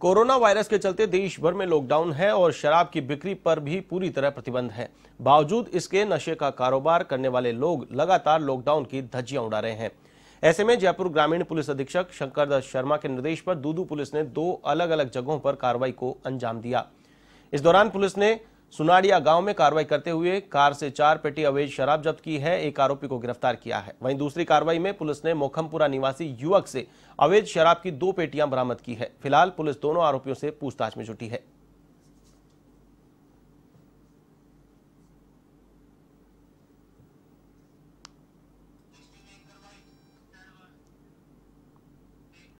corona virus के चलते देश भर में लॉकडाउन है और शराब की बिक्री पर भी पूरी तरह प्रतिबंध है बावजूद इसके नशे का कारोबार करने वाले लोग लगातार लॉकडाउन की धज्जियां उड़ा रहे हैं ऐसे में जयपुर ग्रामीण पुलिस अधीक्षक शंकर शर्मा के निर्देश पर दूदू पुलिस ने दो अलग अलग जगहों पर कार्रवाई को अंजाम दिया इस दौरान पुलिस ने सुनाड़िया गांव में कार्रवाई करते हुए कार से चार पेटी अवैध शराब जब्त की है एक आरोपी को गिरफ्तार किया है वहीं दूसरी कार्रवाई में पुलिस ने मोखमपुरा निवासी युवक से अवैध शराब की दो पेटियां बरामद की है फिलहाल पुलिस दोनों आरोपियों से पूछताछ में जुटी है